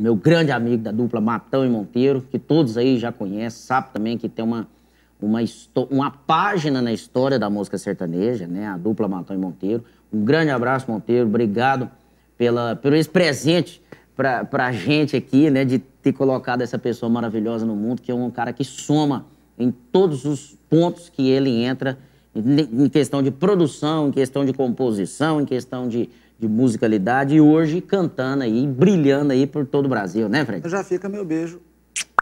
meu grande amigo da dupla Matão e Monteiro, que todos aí já conhecem, sabe também que tem uma, uma, uma página na história da música sertaneja, né? A dupla Matão e Monteiro. Um grande abraço, Monteiro. Obrigado pela, pelo esse presente pra, pra gente aqui, né? De ter colocado essa pessoa maravilhosa no mundo, que é um cara que soma em todos os pontos que ele entra, em questão de produção, em questão de composição, em questão de, de musicalidade e hoje cantando aí, brilhando aí por todo o Brasil, né, Fred? Já fica meu beijo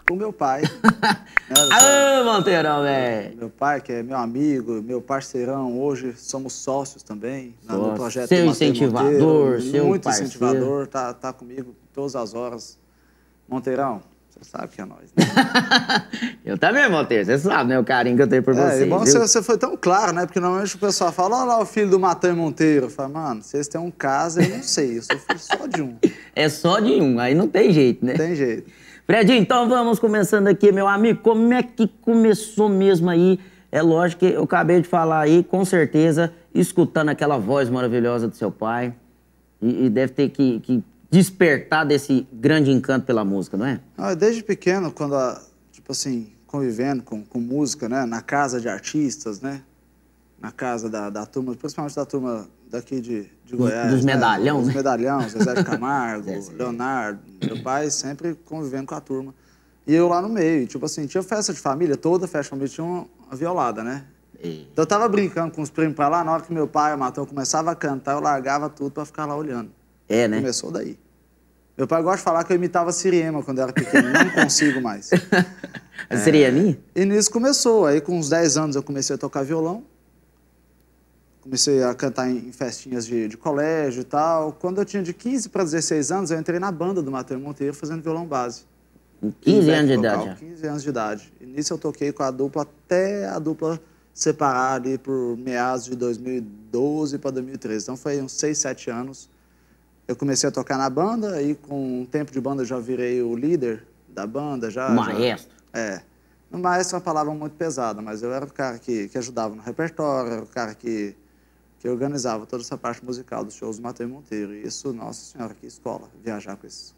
pro meu pai. né, Monteirão, velho! Meu pai, que é meu amigo, meu parceirão, hoje somos sócios também Sócio. no projeto Seu incentivador, Monteiro, seu muito parceiro. incentivador, tá, tá comigo todas as horas. Monteirão, você sabe que é nós, né? eu também, Monteiro. Você sabe, né? O carinho que eu tenho por é, vocês. É bom você, você foi tão claro, né? Porque normalmente o pessoal fala, olha lá o filho do Matan Monteiro. Fala, mano, vocês têm um caso, eu não sei. Eu sou filho só de um. é só de um, aí não tem jeito, né? tem jeito. Fredinho, então vamos começando aqui, meu amigo. Como é que começou mesmo aí? É lógico que eu acabei de falar aí, com certeza, escutando aquela voz maravilhosa do seu pai. E, e deve ter que, que despertar desse grande encanto pela música, não é? Não, ah, desde pequeno, quando, a, tipo assim, convivendo com, com música, né? Na casa de artistas, né? Na casa da, da turma, principalmente da turma daqui de, de Goiás. Dos medalhões, né? Dos né? medalhões, José de Camargo, Leonardo. Meu pai sempre convivendo com a turma. E eu lá no meio, tipo assim, tinha festa de família, toda festa de família tinha uma violada, né? É. Então eu tava brincando com os primos pra lá, na hora que meu pai e o Matão começava a cantar, eu largava tudo pra ficar lá olhando. É, né? Começou daí. Meu pai gosta de falar que eu imitava a Siriema quando eu era pequeno, não consigo mais. A é, E nisso começou. Aí com uns 10 anos eu comecei a tocar violão. Comecei a cantar em, festinhas de, de, colégio e tal. Quando eu tinha de 15 para 16 anos, eu entrei na banda do Matheus Monteiro fazendo violão base. 15 anos de idade? Já. 15 é. anos de idade. E nisso eu toquei com a dupla até a dupla separar ali por meados de 2012 para 2013. Então foi uns 6, 7 anos eu comecei a tocar na banda e com o tempo de banda já virei o líder da banda. Já, maestro. Já, é. No maestro é uma palavra muito pesada, mas eu era o cara que, que ajudava no repertório, era o cara que, que organizava toda essa parte musical dos shows do Matheus Monteiro. E isso, nossa senhora, que escola, viajar com isso.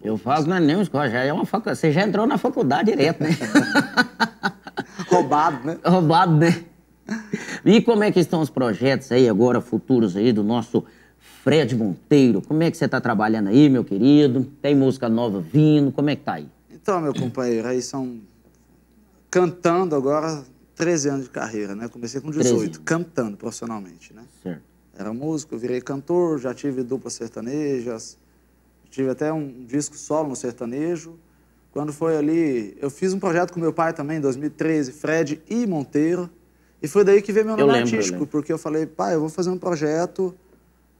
Eu falo, não é nem escola, já é uma faculdade. Você já entrou na faculdade direto, né? Roubado, né? Roubado, né? E como é que estão os projetos aí agora, futuros aí do nosso Fred Monteiro, como é que você está trabalhando aí, meu querido? Tem música nova vindo, como é que tá aí? Então, meu companheiro, aí são cantando agora 13 anos de carreira, né? Comecei com 18, cantando profissionalmente, né? Certo. Era músico, eu virei cantor, já tive dupla sertanejas, tive até um disco solo no sertanejo. Quando foi ali, eu fiz um projeto com meu pai também, em 2013, Fred e Monteiro. E foi daí que veio meu nome lembro, artístico, eu porque eu falei, pai, eu vou fazer um projeto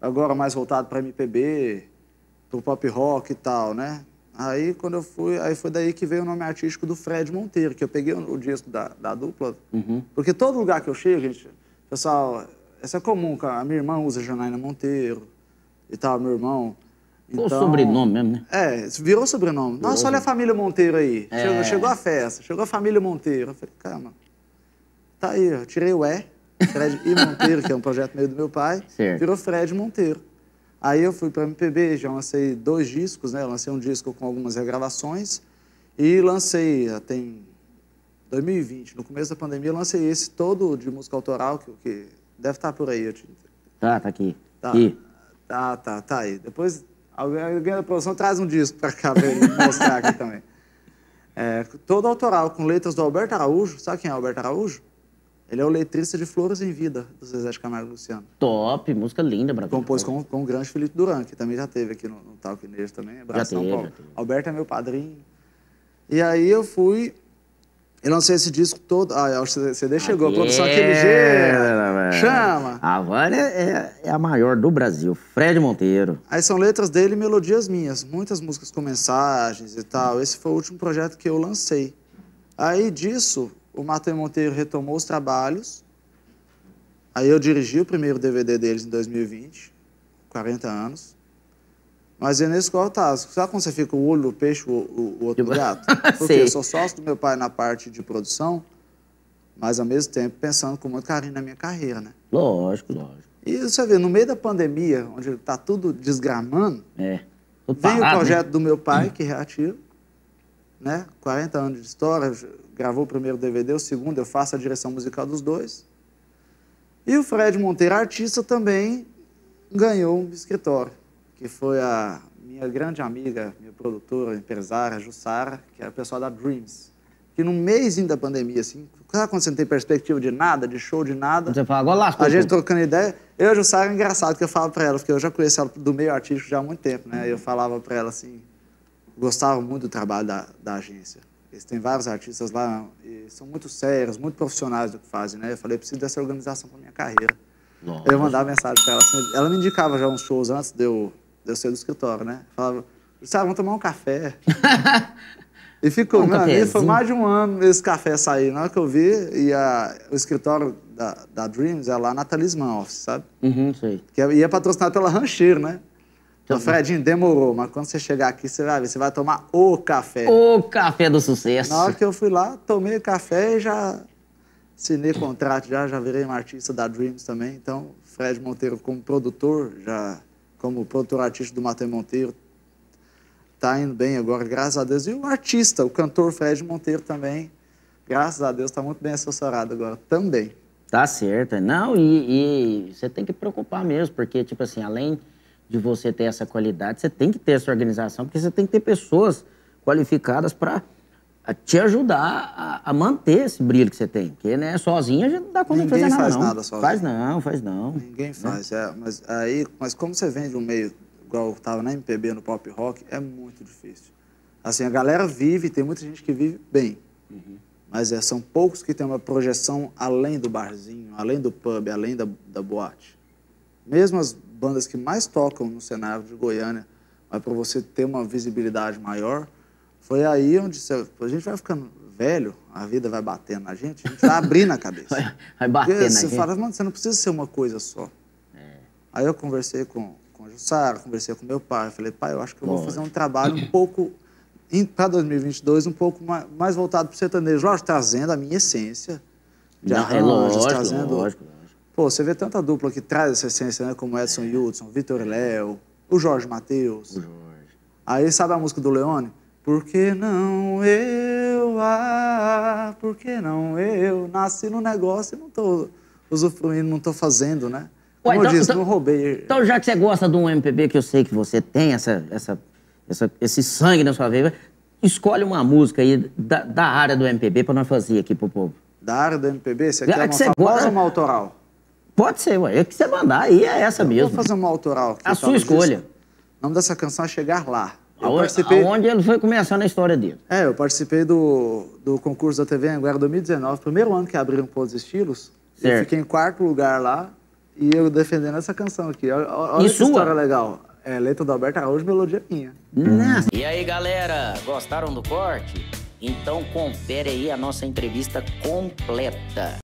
agora mais voltado para MPB, para o pop rock e tal, né? Aí quando eu fui, aí foi daí que veio o nome artístico do Fred Monteiro, que eu peguei o, o disco da, da dupla, uhum. porque todo lugar que eu chego, gente, pessoal, isso é comum, cara. A minha irmã usa Janaína Monteiro e tal, meu irmão. Então, o sobrenome mesmo, né? É, virou sobrenome. Virou. Nossa, olha a família Monteiro aí. É. Chegou, chegou a festa, chegou a família Monteiro. Eu falei, cara, mano, tá aí, eu tirei o E, Fred e Monteiro, que é um projeto meio do meu pai, certo. virou Fred Monteiro. Aí eu fui para MPB, já lancei dois discos, né? lancei um disco com algumas regravações e lancei, em 2020, no começo da pandemia, lancei esse todo de música autoral, que, que deve estar tá por aí. Eu te... Tá, tá aqui. Tá, aqui. tá, tá, tá aí. Depois alguém, da produção traz um disco para cá, pra ele mostrar aqui também. É, todo autoral, com letras do Alberto Araújo. Sabe quem é Alberto Araújo? Ele é o letrista de Flores em Vida, do Zezé de Camargo Luciano. Top, música linda, Brasil. Compôs com, com o grande Felipe Duran, que também já teve aqui no, no Talk também. Abraço, é já São Paulo. Já teve. Alberto é meu padrinho. E aí eu fui eu lancei esse disco todo. Ah, o CD chegou, Aquela, a produção aquele ligeira. Chama! A Vânia é, é, é, a maior do Brasil, Fred Monteiro. Aí são letras dele e melodias minhas, muitas músicas com mensagens e tal. Esse foi o último projeto que eu lancei. Aí disso, o Matheus Monteiro retomou os trabalhos. Aí eu dirigi o primeiro DVD deles em 2020, 40 anos. Mas é nesse qual tá. Sabe quando você fica o olho do peixe, o, o, o outro do gato? Porque eu sou sócio do meu pai na parte de produção, mas ao mesmo tempo pensando com muito carinho na minha carreira, né? Lógico, lógico. E você vê, no meio da pandemia, onde tá tudo desgramando, é. Parado, vem o né? projeto né? do meu pai, que reativa, é né? 40 anos de história, gravou o primeiro DVD, o segundo eu faço a direção musical dos dois. E o Fred Monteiro, artista, também ganhou um escritório, que foi a minha grande amiga, minha produtora, empresária, Jussara, que era é o pessoal da Dreams. Que no mês da pandemia, assim, sabe quando você não tem perspectiva de nada, de show, de nada? Você fala, agora lascou. A gente trocando ideia. Eu e a Jussara, é engraçado que eu falo para ela, porque eu já conheço ela do meio artístico já há muito tempo, né? Uhum. Eu falava para ela assim, gostava muito do trabalho da, da agência. Eles têm vários artistas lá, são muito sérios, muito profissionais do que fazem, né? Eu falei, preciso dessa organização para minha carreira. Nossa. Eu mandava mensagem para ela, assim, ela me indicava já uns shows antes de eu, de eu sair do escritório, né? Falava, Luciano, ah, vamos tomar um café. e ficou, um meu amigo, foi mais de um ano esse café sair. Na hora que eu vi, e a, o escritório da, da Dreams é lá na Talismã Office, sabe? Uhum, sei. Que ia é, é patrocinado pela Rancher, né? Então, Fredinho, uhum. demorou, mas quando você chegar aqui, você vai ver, você vai tomar o café. O café do sucesso. Na hora que eu fui lá, tomei o café e já assinei contrato, já, já virei um artista da Dreams também. Então, Fred Monteiro como produtor, já como produtor artístico do Matheus Monteiro, tá indo bem agora, graças a Deus. E o artista, o cantor Fred Monteiro também, graças a Deus, está muito bem assessorado agora também. Tá certo. É. Não, e, e você tem que preocupar mesmo, porque, tipo assim, além de você ter essa qualidade, você tem que ter essa organização, porque você tem que ter pessoas qualificadas para te ajudar a, a, manter esse brilho que você tem. Porque né, sozinha a gente não dá conta Ninguém de fazer nada. Faz não. nada sozinho. Faz não, faz não. Ninguém né? faz, né? é. Mas, aí, mas como você vem de um meio, igual eu estava na MPB, no pop rock, é muito difícil. Assim, a galera vive, tem muita gente que vive bem. Uhum. Mas é, são poucos que têm uma projeção além do barzinho, além do pub, além da, da boate. Mesmo as bandas que mais tocam no cenário de Goiânia, mas para você ter uma visibilidade maior, foi aí onde você, a gente vai ficando velho, a vida vai batendo na gente, a gente vai abrindo a cabeça. vai, vai batendo na gente. Você fala, mano, você não precisa ser uma coisa só. É. Aí eu conversei com, com o Jussara, conversei com meu pai, falei, pai, eu acho que eu Bom, vou fazer um trabalho um pouco, para 2022, um pouco mais, mais voltado para o sertanejo. Lógico, trazendo a minha essência de não, arranjo, é lógico, trazendo... Lógico Pô, você vê tanta dupla que traz essa essência, né? Como Edson é. Hudson, Vitor Léo, o Jorge Matheus. O Jorge. Aí sabe a música do Leone? Por que não eu, ah, por que não eu? Nasci no negócio e não tô usufruindo, não tô fazendo, né? Como Ué, então, eu disse, então, não roubei. Então, já que você gosta de um MPB, que eu sei que você tem essa, essa, essa esse sangue na sua veia, escolhe uma música aí da, da área do MPB para nós fazer aqui pro povo. Da área do MPB? Você é quer uma que famosa gosta... ou uma autoral? Pode ser, ué. que você mandar, aí é essa eu mesmo. Vou fazer uma autoral aqui. A sua escolha. O nome dessa canção é Chegar Lá. Eu aonde, participei... ele foi começando a história dele. É, eu participei do, do concurso da TV Anguera 2019, primeiro ano que abriram os Estilos. Certo. Eu fiquei em quarto lugar lá e eu defendendo essa canção aqui. Olha, olha que sua? história legal. É, letra do Alberto Araújo, melodia minha. Nossa. E aí, galera, gostaram do corte? Então confere aí a nossa entrevista completa.